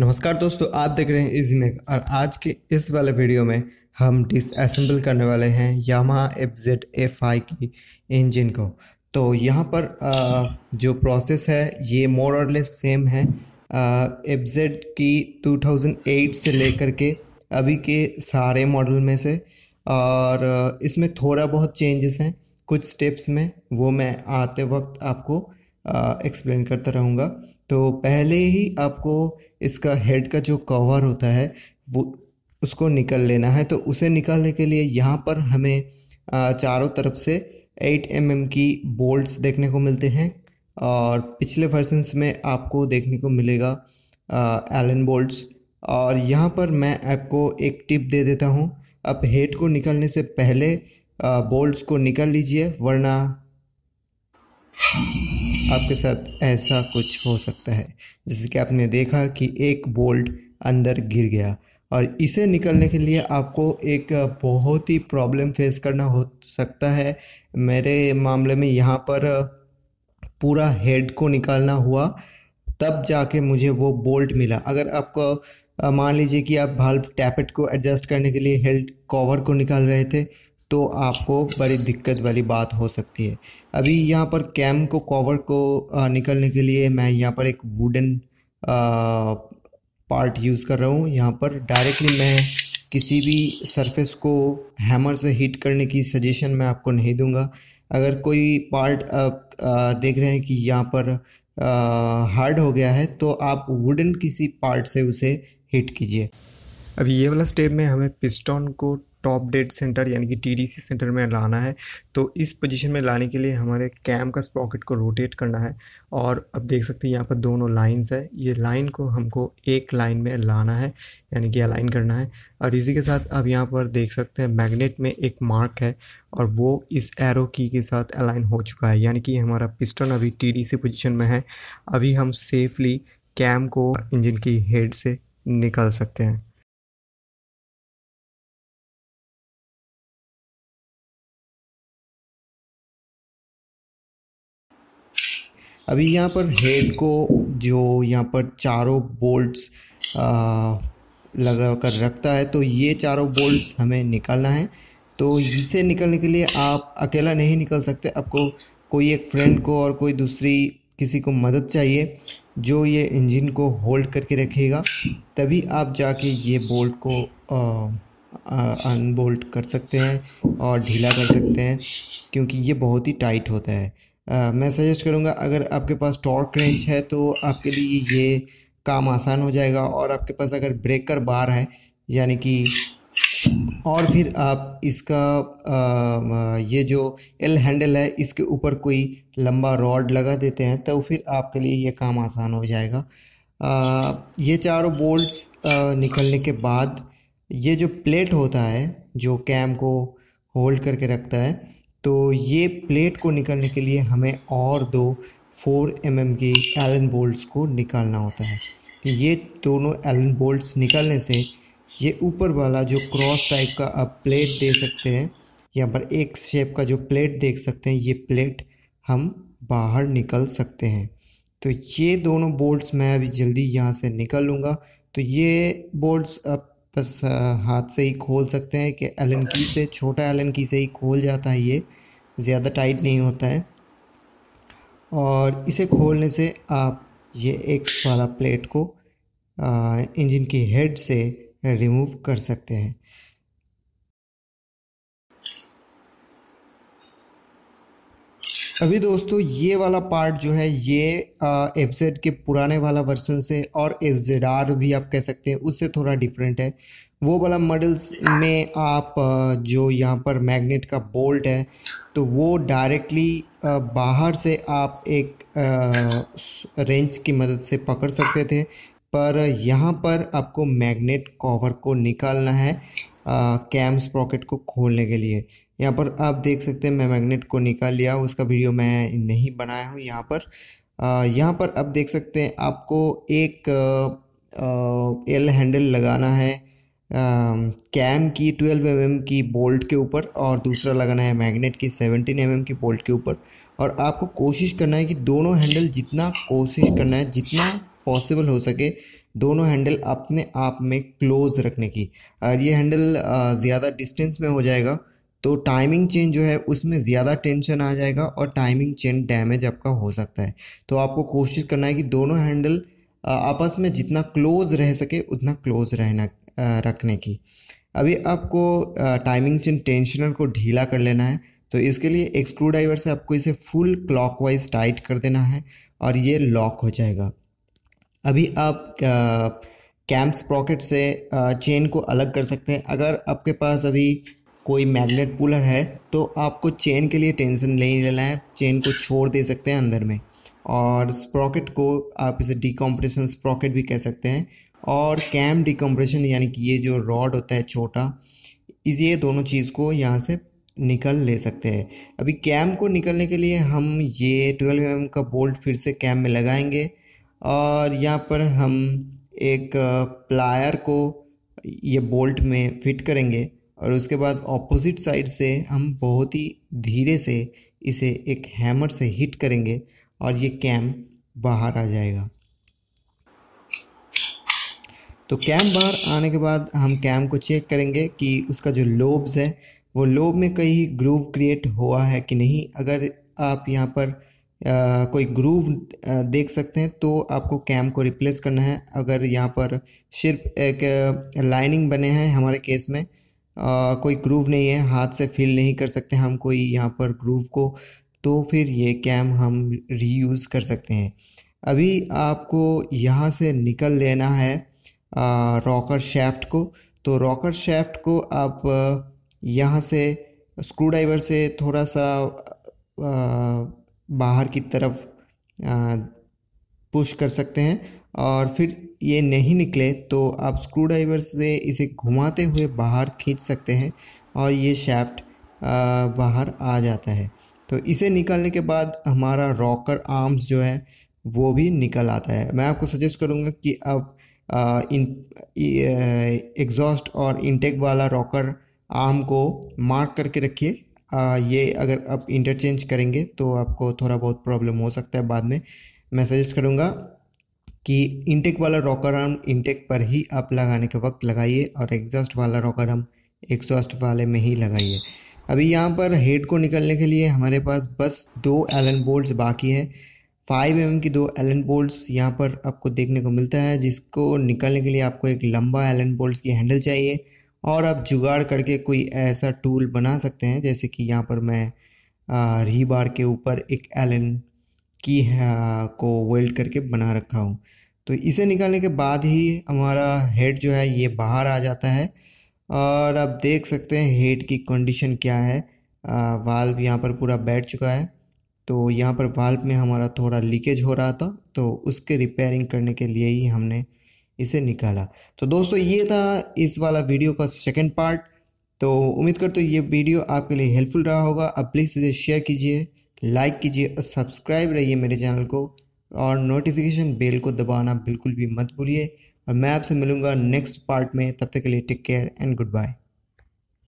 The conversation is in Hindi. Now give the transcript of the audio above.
नमस्कार दोस्तों आप देख रहे हैं इजी मेक और आज के इस वाले वीडियो में हम डिसअसेंबल करने वाले हैं Yamaha F Z F I की इंजन को तो यहाँ पर जो प्रोसेस है ये मोर और लेस सेम है एफ जेड की 2008 से लेकर के अभी के सारे मॉडल में से और इसमें थोड़ा बहुत चेंजेस हैं कुछ स्टेप्स में वो मैं आते वक्त आपको एक्सप्लेन करता रहूँगा तो पहले ही आपको इसका हेड का जो कवर होता है वो उसको निकल लेना है तो उसे निकालने के लिए यहाँ पर हमें चारों तरफ से 8 एम mm की बोल्ट्स देखने को मिलते हैं और पिछले वर्सन्स में आपको देखने को मिलेगा एलन बोल्ट्स और यहाँ पर मैं आपको एक टिप दे देता हूँ आप हेड को निकलने से पहले बोल्ट्स को निकल लीजिए वरना आपके साथ ऐसा कुछ हो सकता है जैसे कि आपने देखा कि एक बोल्ट अंदर गिर गया और इसे निकलने के लिए आपको एक बहुत ही प्रॉब्लम फेस करना हो सकता है मेरे मामले में यहाँ पर पूरा हेड को निकालना हुआ तब जाके मुझे वो बोल्ट मिला अगर आपको मान लीजिए कि आप भाल्व टैपेट को एडजस्ट करने के लिए हेड कवर को निकाल रहे थे तो आपको बड़ी दिक्कत वाली बात हो सकती है अभी यहाँ पर कैम को कवर को निकलने के लिए मैं यहाँ पर एक वुडन पार्ट यूज़ कर रहा हूँ यहाँ पर डायरेक्टली मैं किसी भी सरफेस को हैमर से हीट करने की सजेशन मैं आपको नहीं दूंगा अगर कोई पार्ट आप देख रहे हैं कि यहाँ पर हार्ड हो गया है तो आप वुडन किसी पार्ट से उसे हीट कीजिए अब ये वाला स्टेप में हमें पिस्टन को टॉप डेट सेंटर यानी कि टीडीसी सेंटर में लाना है तो इस पोजीशन में लाने के लिए हमारे कैम का स्प्रॉकेट को रोटेट करना है और अब देख सकते हैं यहाँ पर दोनों लाइंस है ये लाइन को हमको एक लाइन में लाना है यानी कि अलाइन करना है और इसी के साथ अब यहाँ पर देख सकते हैं मैग्नेट में एक मार्क है और वो इस एरो की के साथ अलाइन हो चुका है यानी कि हमारा पिस्टन अभी सी पोजीशन में है अभी हम सेफली कैम को इंजन की हेड से निकाल सकते हैं अभी यहाँ पर हेड को जो यहाँ पर चारों बोल्ट्स लगा कर रखता है तो ये चारों बोल्ट्स हमें निकालना है तो इसे निकलने के लिए आप अकेला नहीं निकल सकते आपको कोई एक फ्रेंड को और कोई दूसरी किसी को मदद चाहिए जो ये इंजन को होल्ड करके रखेगा तभी आप जाके ये बोल्ट को अनबोल्ट कर सकते हैं और ढीला कर सकते हैं क्योंकि ये बहुत ही टाइट होता है आ, मैं सजेस्ट करूँगा अगर आपके पास टॉर्क क्रेंच है तो आपके लिए ये काम आसान हो जाएगा और आपके पास अगर ब्रेकर बार है यानी कि और फिर आप इसका आ, ये जो एल हैंडल है इसके ऊपर कोई लंबा रॉड लगा देते हैं तो फिर आपके लिए ये काम आसान हो जाएगा आ, ये चारों बोल्ट्स निकलने के बाद ये जो प्लेट होता है जो कैम को होल्ड करके रखता है तो ये प्लेट को निकालने के लिए हमें और दो फोर एम mm के एलन बोल्ट्स को निकालना होता है तो ये दोनों एलन बोल्ट्स निकालने से ये ऊपर वाला जो क्रॉस टाइप का आप प्लेट दे सकते हैं यहाँ पर एक शेप का जो प्लेट देख सकते हैं ये प्लेट हम बाहर निकल सकते हैं तो ये दोनों बोल्ट्स मैं अभी जल्दी यहाँ से निकल लूँगा तो ये बोल्ट्स अब बस हाथ से ही खोल सकते हैं कि एलन की से छोटा एलन की से ही खोल जाता है ये ज़्यादा टाइट नहीं होता है और इसे खोलने से आप ये एक वाला प्लेट को इंजन की हेड से रिमूव कर सकते हैं अभी दोस्तों ये वाला पार्ट जो है ये एफ जेड के पुराने वाला वर्सन से और एस जेड आर भी आप कह सकते हैं उससे थोड़ा डिफरेंट है वो वाला मॉडल्स में आप जो यहाँ पर मैग्नेट का बोल्ट है तो वो डायरेक्टली बाहर से आप एक रेंच की मदद से पकड़ सकते थे पर यहाँ पर आपको मैग्नेट कवर को निकालना है कैम्स पॉकेट को खोलने के लिए यहाँ पर आप देख सकते हैं मैं मैग्नेट को निकाल लिया उसका वीडियो मैं नहीं बनाया हूँ यहाँ पर यहाँ पर आप देख सकते हैं आपको एक एल हैंडल लगाना है कैम की 12 एम mm की बोल्ट के ऊपर और दूसरा लगाना है मैग्नेट की 17 एम mm की बोल्ट के ऊपर और आपको कोशिश करना है कि दोनों हैंडल जितना कोशिश करना है जितना पॉसिबल हो सके दोनों हैंडल अपने आप में क्लोज रखने की और ये हैंडल ज़्यादा डिस्टेंस में हो जाएगा तो टाइमिंग चेन जो है उसमें ज़्यादा टेंशन आ जाएगा और टाइमिंग चेन डैमेज आपका हो सकता है तो आपको कोशिश करना है कि दोनों हैंडल आपस में जितना क्लोज रह सके उतना क्लोज रहना रखने की अभी आपको टाइमिंग चेन टेंशनर को ढीला कर लेना है तो इसके लिए एक स्क्रू ड्राइवर से आपको इसे फुल क्लॉकवाइज टाइट कर देना है और ये लॉक हो जाएगा अभी आप कैम्प स्प्रॉकेट से चेन को अलग कर सकते हैं अगर आपके पास अभी कोई मैग्नेट पुलर है तो आपको चेन के लिए टेंशन नहीं लेना है चेन को छोड़ दे सकते हैं अंदर में और स्प्रॉकेट को आप इसे डिकम्प्रेशन स्प्रॉकेट भी कह सकते हैं और कैम डिकम्प्रेशन यानी कि ये जो रॉड होता है छोटा इस ये दोनों चीज़ को यहाँ से निकल ले सकते हैं अभी कैम को निकलने के लिए हम ये ट्वेल्व एम mm का बोल्ट फिर से कैम में लगाएंगे और यहाँ पर हम एक प्लायर uh, को ये बोल्ट में फिट करेंगे और उसके बाद ऑपोजिट साइड से हम बहुत ही धीरे से इसे एक हैमर से हिट करेंगे और ये कैम बाहर आ जाएगा तो कैम बाहर आने के बाद हम कैम को चेक करेंगे कि उसका जो लोब्स है वो लोब में कहीं ग्रूव क्रिएट हुआ है कि नहीं अगर आप यहाँ पर आ, कोई ग्रूव देख सकते हैं तो आपको कैम को रिप्लेस करना है अगर यहाँ पर सिर्फ एक लाइनिंग बने हैं हमारे केस में आ, कोई ग्रूव नहीं है हाथ से फील नहीं कर सकते हम कोई यहाँ पर ग्रूव को तो फिर ये कैम हम रीयूज़ कर सकते हैं अभी आपको यहाँ से निकल लेना है रॉकर शेफ्ट को तो रॉकर शेफ्ट को आप यहाँ से स्क्रू ड्राइवर से थोड़ा सा आ, बाहर की तरफ आ, पुश कर सकते हैं और फिर ये नहीं निकले तो आप स्क्रू ड्राइवर से इसे घुमाते हुए बाहर खींच सकते हैं और ये शैफ्ट बाहर आ जाता है तो इसे निकालने के बाद हमारा रॉकर आर्म्स जो है वो भी निकल आता है मैं आपको सजेस्ट करूँगा कि आप इन एग्जॉस्ट और इनटेक वाला रॉकर आर्म को मार्क करके रखिए ये अगर आप इंटरचेंज करेंगे तो आपको थोड़ा बहुत प्रॉब्लम हो सकता है बाद में मैं सजेस्ट करूँगा कि इंटेक वाला रॉकर आर्म इंटेक पर ही आप लगाने के वक्त लगाइए और एग्जॉस्ट वाला रॉकर आर्म एग्जॉस्ट वाले में ही लगाइए अभी यहाँ पर हेड को निकलने के लिए हमारे पास बस दो एलन बोल्ट्स बाकी हैं फाइव एम की दो एलन बोल्ट्स यहाँ पर आपको देखने को मिलता है जिसको निकलने के लिए आपको एक लंबा एलन बोल्ट्स की हैंडल चाहिए और आप जुगाड़ करके कोई ऐसा टूल बना सकते हैं जैसे कि यहाँ पर मैं री बार के ऊपर एक एलन की हाँ, को वेल्ड करके बना रखा हूँ तो इसे निकालने के बाद ही हमारा हेड जो है ये बाहर आ जाता है और आप देख सकते हैं हेड की कंडीशन क्या है वाल्व यहाँ पर पूरा बैठ चुका है तो यहाँ पर वाल्व में हमारा थोड़ा लीकेज हो रहा था तो उसके रिपेयरिंग करने के लिए ही हमने इसे निकाला तो दोस्तों ये था इस वाला वीडियो का सेकेंड पार्ट तो उम्मीद करते तो ये वीडियो आपके लिए हेल्पफुल रहा होगा आप प्लीज़ इसे शेयर कीजिए लाइक कीजिए और सब्सक्राइब रहिए मेरे चैनल को और नोटिफिकेशन बेल को दबाना बिल्कुल भी मत भूलिए और मैं आपसे मिलूँगा नेक्स्ट पार्ट में तब तक के लिए take care and good bye